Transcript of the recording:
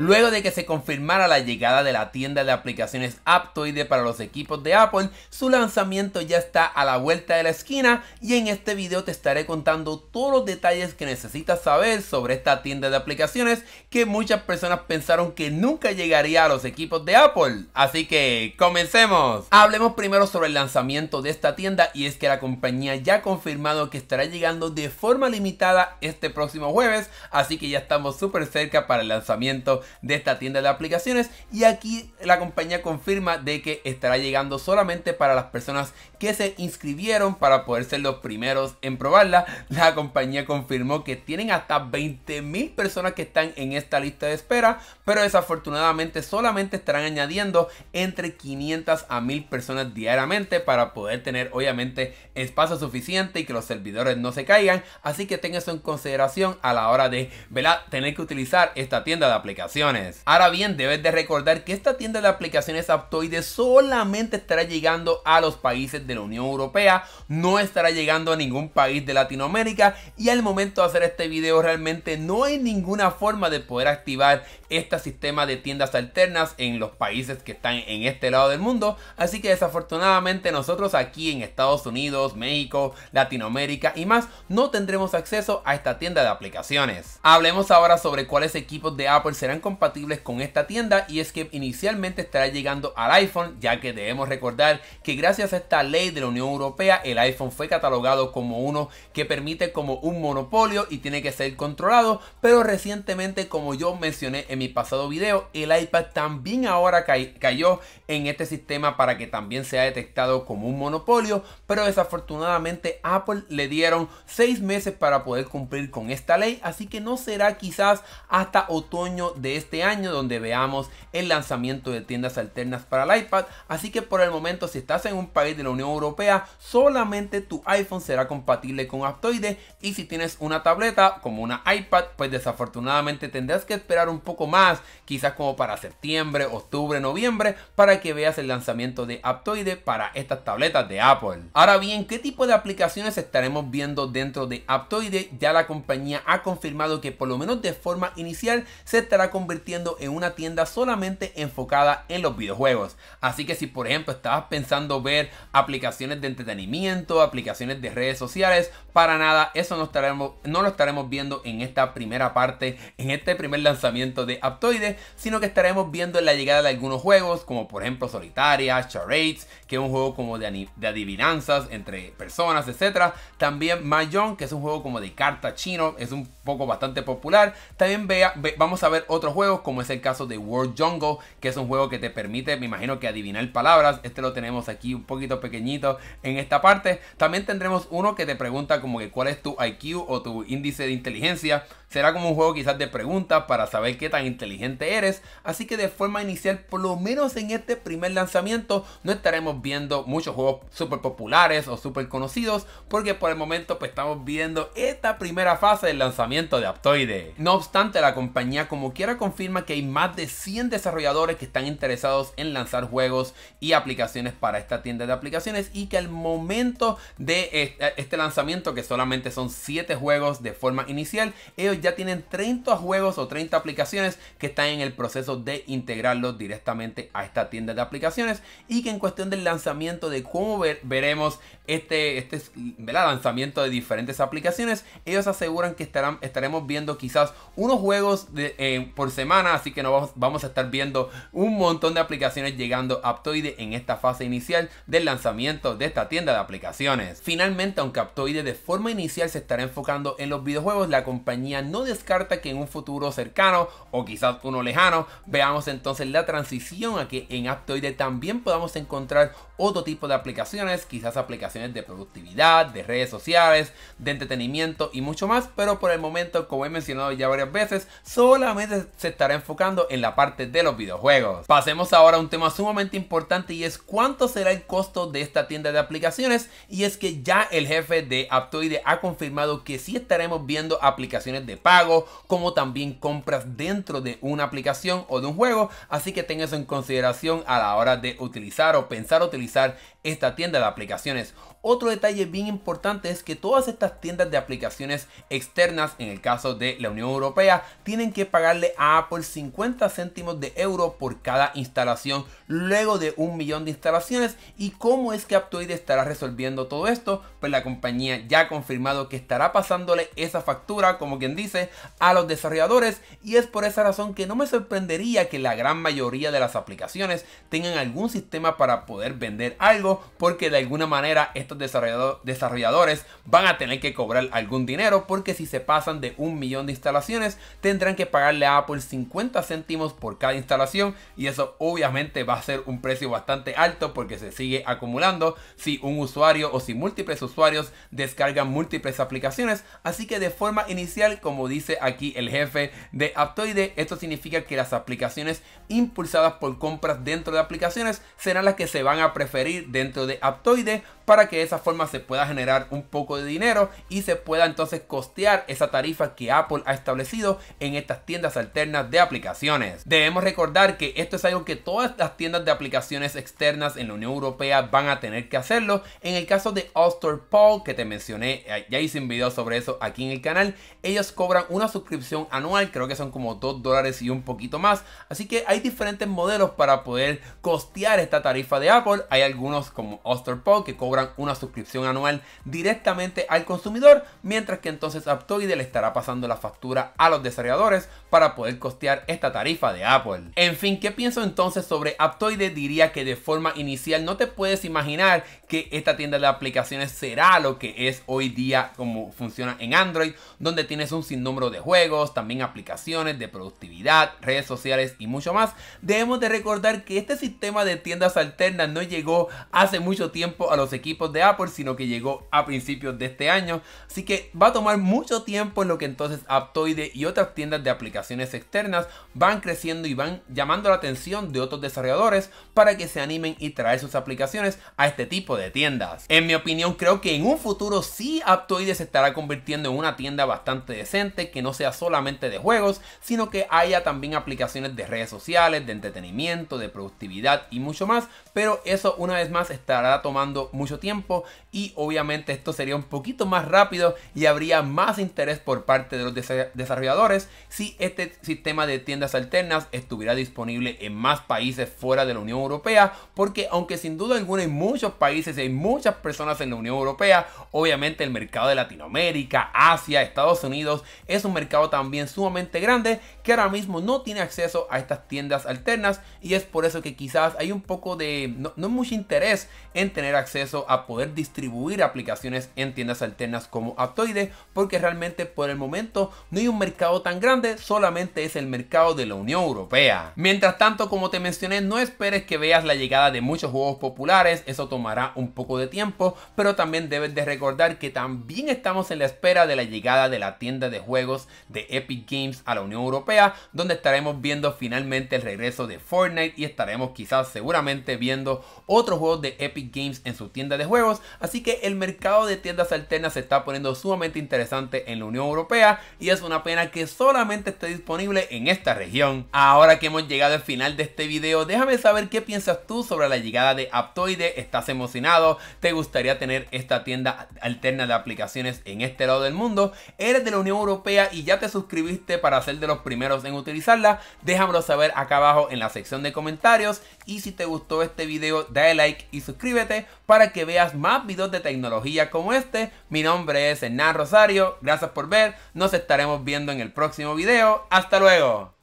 Luego de que se confirmara la llegada de la tienda de aplicaciones Aptoide para los equipos de Apple, su lanzamiento ya está a la vuelta de la esquina y en este video te estaré contando todos los detalles que necesitas saber sobre esta tienda de aplicaciones que muchas personas pensaron que nunca llegaría a los equipos de Apple. Así que comencemos. Hablemos primero sobre el lanzamiento de esta tienda y es que la compañía ya ha confirmado que estará llegando de forma limitada este próximo jueves, así que ya estamos súper cerca para el lanzamiento de esta tienda de aplicaciones y aquí la compañía confirma de que estará llegando solamente para las personas que se inscribieron para poder ser los primeros en probarla. La compañía confirmó que tienen hasta 20.000 personas que están en esta lista de espera, pero desafortunadamente solamente estarán añadiendo entre 500 a 1000 personas diariamente para poder tener obviamente espacio suficiente y que los servidores no se caigan, así que tengan eso en consideración a la hora de ¿verdad? tener que utilizar esta tienda de aplicaciones. Ahora bien, debes de recordar que esta tienda de aplicaciones Aptoide solamente estará llegando a los países de la Unión Europea, no estará llegando a ningún país de Latinoamérica y al momento de hacer este video realmente no hay ninguna forma de poder activar este sistema de tiendas alternas en los países que están en este lado del mundo, así que desafortunadamente nosotros aquí en Estados Unidos, México, Latinoamérica y más no tendremos acceso a esta tienda de aplicaciones. Hablemos ahora sobre cuáles equipos de Apple serán compatibles con esta tienda y es que inicialmente estará llegando al iPhone, ya que debemos recordar que gracias a esta ley de la Unión Europea el iPhone fue catalogado como uno que permite como un monopolio y tiene que ser controlado, pero recientemente como yo mencioné en mi pasado video, el iPad también ahora cayó en este sistema para que también sea detectado como un monopolio, pero desafortunadamente Apple le dieron seis meses para poder cumplir con esta ley, así que no será quizás hasta otoño de este año donde veamos el lanzamiento de tiendas alternas para el iPad. Así que por el momento si estás en un país de la Unión Europea solamente tu iPhone será compatible con Aptoide y si tienes una tableta como una iPad pues desafortunadamente tendrás que esperar un poco más quizás como para septiembre, octubre, noviembre para que veas el lanzamiento de Aptoide para estas tabletas de Apple. Ahora bien, ¿qué tipo de aplicaciones estaremos viendo dentro de Aptoide? Ya la compañía ha confirmado que por lo menos de forma inicial se estará convirtiendo en una tienda solamente enfocada en los videojuegos. Así que si por ejemplo estabas pensando ver aplicaciones de entretenimiento, aplicaciones de redes sociales, para nada, eso no, estaremos, no lo estaremos viendo en esta primera parte, en este primer lanzamiento de Aptoide, sino que estaremos viendo la llegada de algunos juegos, como por ejemplo Solitaria, Charades, que es un juego como de, adivinanzas entre personas, etcétera. También Mahjong, que es un juego como de carta chino, es un poco bastante popular. También vea, vamos a ver otros juegos, como es el caso de World Jungle, que es un juego que te permite, me imagino que adivinar palabras. Este lo tenemos aquí un poquito pequeñito en esta parte. También tendremos uno que te pregunta como que cuál es tu IQ o tu índice de inteligencia. Será como un juego quizás de preguntas para saber qué tan inteligente eres. Así que de forma inicial, por lo menos en este primer lanzamiento, no estaremos viendo muchos juegos súper populares o súper conocidos. Porque por el momento pues estamos viendo esta primera fase del lanzamiento de Aptoide. No obstante, la compañía como quiera confirma que hay más de 100 desarrolladores que están interesados en lanzar juegos y aplicaciones para esta tienda de aplicaciones y que al momento de eh, este lanzamiento, que solamente son 7 juegos de forma inicial, ellos ya tienen 30 juegos o 30 aplicaciones que están en el proceso de integrarlos directamente a esta tienda de aplicaciones y que en cuestión del lanzamiento de cómo veremos este, este lanzamiento de diferentes aplicaciones, ellos aseguran que estarán, estaremos viendo quizás unos juegos de, eh, por semana, así que nos vamos, vamos a estar viendo un montón de aplicaciones llegando a Aptoide en esta fase inicial del lanzamiento de esta tienda de aplicaciones. Finalmente, aunque Aptoide de forma inicial se estará enfocando en los videojuegos, la compañía no descarta que en un futuro cercano o quizás uno lejano, veamos entonces la transición a que en Aptoide también podamos encontrar otro tipo de aplicaciones, quizás aplicaciones de productividad, de redes sociales, de entretenimiento y mucho más, pero por el momento, como he mencionado ya varias veces, solamente se estará enfocando en la parte de los videojuegos. Pasemos ahora a un tema sumamente importante y es cuánto será el costo de esta tienda de aplicaciones y es que ya el jefe de Aptoide ha confirmado que sí estaremos viendo aplicaciones de pago como también compras dentro de una aplicación o de un juego, así que ten eso en consideración a la hora de utilizar o pensar utilizar esta tienda de aplicaciones. Otro detalle bien importante es que todas estas tiendas de aplicaciones externas, en el caso de la Unión Europea, tienen que pagarle a Apple 50 céntimos de euro por cada instalación luego de un millón de instalaciones. ¿Y cómo es que Aptoide estará resolviendo todo esto? Pues la compañía ya ha confirmado que estará pasándole esa factura, como quien dice, a los desarrolladores y es por esa razón que no me sorprendería que la gran mayoría de las aplicaciones tengan algún sistema para poder vender algo porque de alguna manera estos desarrolladores van a tener que cobrar algún dinero porque si se pasan de un millón de instalaciones tendrán que pagarle a Apple 50 céntimos por cada instalación y eso obviamente va a ser un precio bastante alto porque se sigue acumulando si un usuario o si múltiples usuarios descargan múltiples aplicaciones así que de forma inicial como dice aquí el jefe de Aptoide esto significa que las aplicaciones impulsadas por compras dentro de aplicaciones serán las que se van a preferir de dentro de Aptoide para que de esa forma se pueda generar un poco de dinero y se pueda entonces costear esa tarifa que Apple ha establecido en estas tiendas alternas de aplicaciones. Debemos recordar que esto es algo que todas las tiendas de aplicaciones externas en la Unión Europea van a tener que hacerlo. En el caso de Ulster Paul, que te mencioné, ya hice un video sobre eso aquí en el canal, ellos cobran una suscripción anual, creo que son como 2 dólares y un poquito más. Así que hay diferentes modelos para poder costear esta tarifa de Apple. Hay algunos como Osterpod que cobran una suscripción anual directamente al consumidor, mientras que entonces Aptoide le estará pasando la factura a los desarrolladores para poder costear esta tarifa de Apple. En fin, ¿qué pienso entonces sobre Aptoide? Diría que de forma inicial no te puedes imaginar que esta tienda de aplicaciones será lo que es hoy día como funciona en Android, donde tienes un sinnúmero de juegos, también aplicaciones de productividad, redes sociales y mucho más. Debemos de recordar que este sistema de tiendas alternas no llegó a hace mucho tiempo a los equipos de Apple, sino que llegó a principios de este año. Así que va a tomar mucho tiempo en lo que entonces Aptoide y otras tiendas de aplicaciones externas van creciendo y van llamando la atención de otros desarrolladores para que se animen y traer sus aplicaciones a este tipo de tiendas. En mi opinión, creo que en un futuro sí Aptoide se estará convirtiendo en una tienda bastante decente, que no sea solamente de juegos, sino que haya también aplicaciones de redes sociales, de entretenimiento, de productividad y mucho más, pero eso una vez más estará tomando mucho tiempo y obviamente esto sería un poquito más rápido y habría más interés por parte de los desarrolladores si este sistema de tiendas alternas estuviera disponible en más países fuera de la Unión Europea porque aunque sin duda alguna hay muchos países y hay muchas personas en la Unión Europea, obviamente el mercado de Latinoamérica, Asia, Estados Unidos es un mercado también sumamente grande que ahora mismo no tiene acceso a estas tiendas alternas y es por eso que quizás hay un poco de no, no mucho interés en tener acceso a poder distribuir aplicaciones en tiendas alternas como Aptoide, porque realmente por el momento no hay un mercado tan grande, solamente es el mercado de la Unión Europea. Mientras tanto, como te mencioné, no esperes que veas la llegada de muchos juegos populares, eso tomará un poco de tiempo, pero también debes de recordar que también estamos en la espera de la llegada de la tienda de juegos de Epic Games a la Unión Europea, donde estaremos viendo finalmente el regreso de Fortnite y estaremos quizás seguramente viendo otros juegos de Epic Games en su tienda de juegos, así que el mercado de tiendas alternas se está poniendo sumamente interesante en la Unión Europea y es una pena que solamente esté disponible en esta región. Ahora que hemos llegado al final de este video, déjame saber qué piensas tú sobre la llegada de Aptoide, ¿estás emocionado? ¿Te gustaría tener esta tienda alterna de aplicaciones en este lado del mundo? ¿Eres de la Unión Europea y ya te suscribiste para ser de los primeros en utilizarla? Déjamelo saber acá abajo en la sección de comentarios y si te gustó este video, dale like y suscríbete para que veas más videos de tecnología como este. Mi nombre es Hernán Rosario, gracias por ver, nos estaremos viendo en el próximo video, hasta luego.